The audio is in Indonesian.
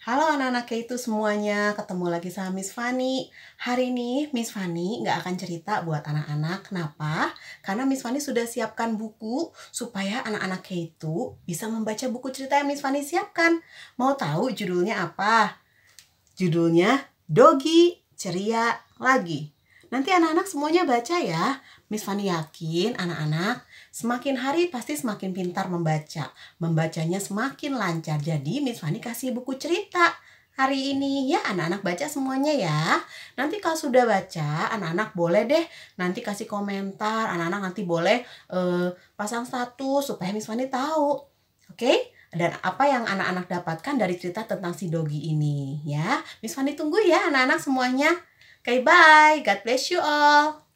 Halo anak-anak itu semuanya, ketemu lagi sama Miss Fani. Hari ini Miss Fani nggak akan cerita buat anak-anak. Kenapa? Karena Miss Fani sudah siapkan buku supaya anak-anak itu bisa membaca buku cerita yang Miss Fani siapkan. Mau tahu judulnya apa? Judulnya Dogi Ceria Lagi. Nanti anak-anak semuanya baca ya. Miss Fanny yakin anak-anak semakin hari pasti semakin pintar membaca. Membacanya semakin lancar. Jadi Miss Fanny kasih buku cerita hari ini ya anak-anak baca semuanya ya. Nanti kalau sudah baca anak-anak boleh deh nanti kasih komentar. Anak-anak nanti boleh uh, pasang satu supaya Miss Fanny tahu. Oke? Okay? dan apa yang anak-anak dapatkan dari cerita tentang si Dogi ini ya. Miss Fanny tunggu ya anak-anak semuanya. Okay, bye! God bless you all!